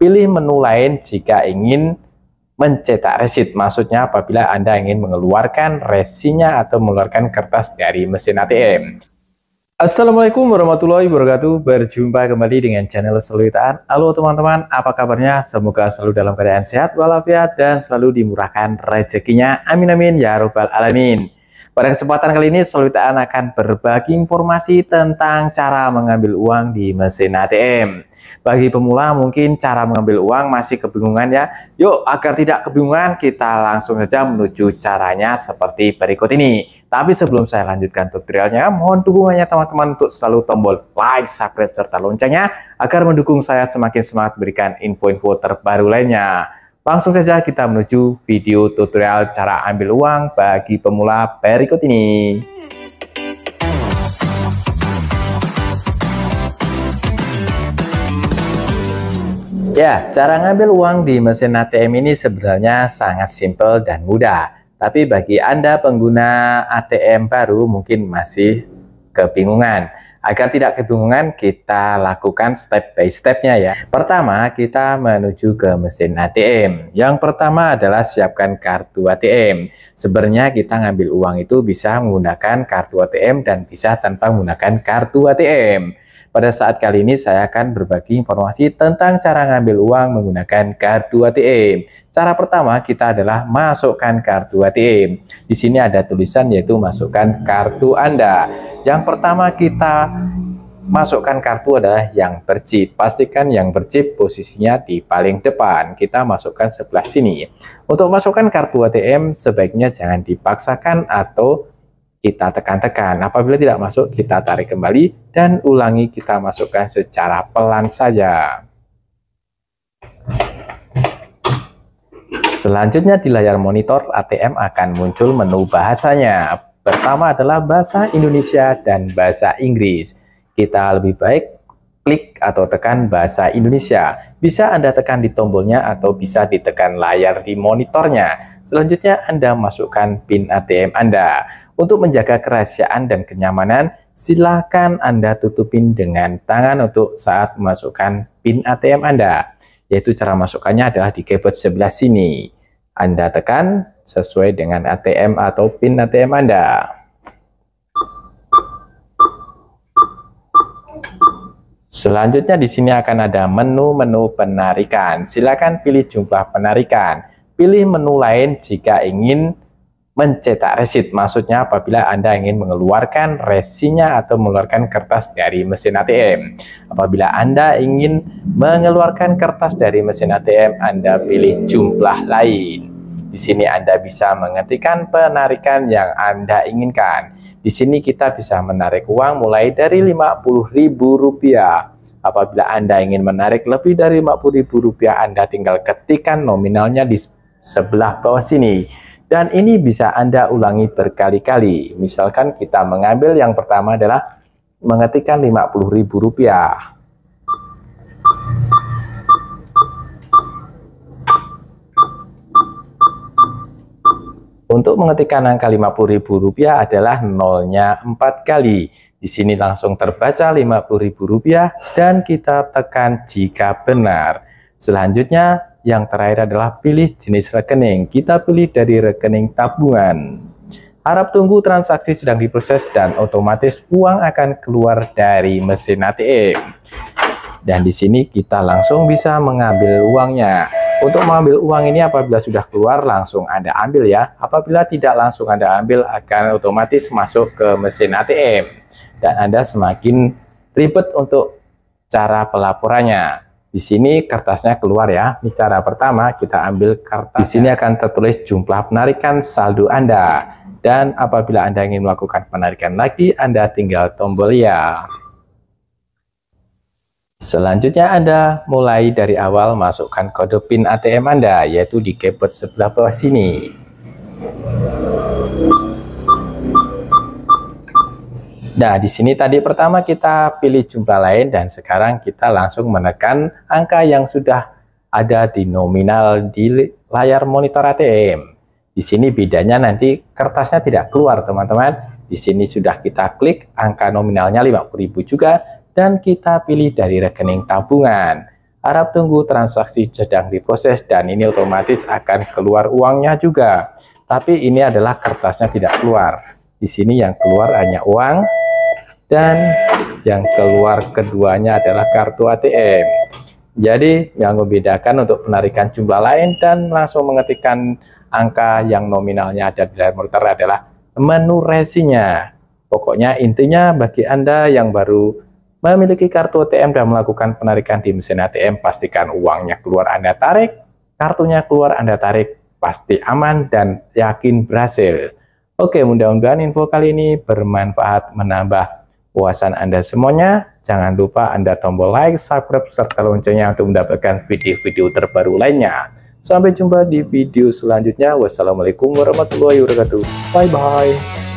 Pilih menu lain jika ingin mencetak resit. Maksudnya apabila Anda ingin mengeluarkan resinya atau mengeluarkan kertas dari mesin ATM. Assalamualaikum warahmatullahi wabarakatuh. Berjumpa kembali dengan channel Solitaan. Halo teman-teman, apa kabarnya? Semoga selalu dalam keadaan sehat walafiat dan selalu dimurahkan rezekinya. Amin amin ya robbal alamin. Pada kesempatan kali ini, Solitaan akan berbagi informasi tentang cara mengambil uang di mesin ATM. Bagi pemula, mungkin cara mengambil uang masih kebingungan ya. Yuk, agar tidak kebingungan, kita langsung saja menuju caranya seperti berikut ini. Tapi sebelum saya lanjutkan tutorialnya, mohon dukungannya teman-teman untuk selalu tombol like, subscribe, serta loncengnya agar mendukung saya semakin semangat berikan info-info terbaru lainnya. Langsung saja kita menuju video tutorial cara ambil uang bagi pemula berikut ini. Ya, cara ngambil uang di mesin ATM ini sebenarnya sangat simpel dan mudah. Tapi bagi Anda pengguna ATM baru mungkin masih kebingungan. Agar tidak kebingungan, kita lakukan step by stepnya ya. Pertama, kita menuju ke mesin ATM. Yang pertama adalah siapkan kartu ATM. Sebenarnya kita ngambil uang itu bisa menggunakan kartu ATM dan bisa tanpa menggunakan kartu ATM. Pada saat kali ini saya akan berbagi informasi tentang cara ngambil uang menggunakan kartu ATM. Cara pertama kita adalah masukkan kartu ATM. Di sini ada tulisan yaitu masukkan kartu Anda. Yang pertama kita masukkan kartu adalah yang berchip. Pastikan yang berchip posisinya di paling depan. Kita masukkan sebelah sini. Untuk masukkan kartu ATM sebaiknya jangan dipaksakan atau kita tekan-tekan. Apabila tidak masuk, kita tarik kembali dan ulangi kita masukkan secara pelan saja. Selanjutnya di layar monitor ATM akan muncul menu bahasanya. Pertama adalah bahasa Indonesia dan bahasa Inggris. Kita lebih baik klik atau tekan bahasa Indonesia. Bisa Anda tekan di tombolnya atau bisa ditekan layar di monitornya. Selanjutnya Anda masukkan PIN ATM Anda. Untuk menjaga kerahasiaan dan kenyamanan, silakan Anda tutupin dengan tangan untuk saat memasukkan PIN ATM Anda. Yaitu cara masukkannya adalah di keyboard sebelah sini. Anda tekan sesuai dengan ATM atau PIN ATM Anda. Selanjutnya di sini akan ada menu-menu penarikan. Silakan pilih jumlah penarikan. Pilih menu lain jika ingin mencetak resit. Maksudnya apabila Anda ingin mengeluarkan resinya atau mengeluarkan kertas dari mesin ATM. Apabila Anda ingin mengeluarkan kertas dari mesin ATM, Anda pilih jumlah lain. Di sini Anda bisa mengetikkan penarikan yang Anda inginkan. Di sini kita bisa menarik uang mulai dari Rp50.000. Apabila Anda ingin menarik lebih dari Rp50.000, Anda tinggal ketikkan nominalnya di sebelah bawah sini. Dan ini bisa Anda ulangi berkali-kali. Misalkan kita mengambil yang pertama adalah mengetikkan Rp50.000. Untuk mengetikkan angka Rp50.000 adalah nolnya 4 kali. Di sini langsung terbaca Rp50.000 dan kita tekan jika benar. Selanjutnya yang terakhir adalah pilih jenis rekening. Kita pilih dari rekening tabungan. Harap tunggu transaksi sedang diproses dan otomatis uang akan keluar dari mesin ATM. Dan di sini kita langsung bisa mengambil uangnya. Untuk mengambil uang ini apabila sudah keluar langsung Anda ambil ya. Apabila tidak langsung Anda ambil akan otomatis masuk ke mesin ATM. Dan Anda semakin ribet untuk cara pelaporannya. Di sini kertasnya keluar ya. Ini cara pertama kita ambil kertas. Di sini ya. akan tertulis jumlah penarikan saldo Anda. Dan apabila Anda ingin melakukan penarikan lagi, Anda tinggal tombol ya. Selanjutnya Anda mulai dari awal masukkan kode PIN ATM Anda, yaitu di keyboard sebelah bawah sini. Nah, di sini tadi pertama kita pilih jumlah lain dan sekarang kita langsung menekan angka yang sudah ada di nominal di layar monitor ATM. Di sini bedanya nanti kertasnya tidak keluar, teman-teman. Di sini sudah kita klik angka nominalnya 50.000 juga dan kita pilih dari rekening tabungan. Harap tunggu transaksi sedang diproses dan ini otomatis akan keluar uangnya juga. Tapi ini adalah kertasnya tidak keluar. Di sini yang keluar hanya uang dan yang keluar keduanya adalah kartu ATM. Jadi yang membedakan untuk penarikan jumlah lain dan langsung mengetikkan angka yang nominalnya ada di layar monitor adalah menu resinya. Pokoknya intinya bagi Anda yang baru memiliki kartu ATM dan melakukan penarikan di mesin ATM, pastikan uangnya keluar Anda tarik, kartunya keluar Anda tarik, pasti aman dan yakin berhasil. Oke, mudah-mudahan info kali ini bermanfaat menambah puasan Anda semuanya. Jangan lupa Anda tombol like, subscribe, serta loncengnya untuk mendapatkan video-video terbaru lainnya. Sampai jumpa di video selanjutnya. Wassalamualaikum warahmatullahi wabarakatuh. Bye-bye.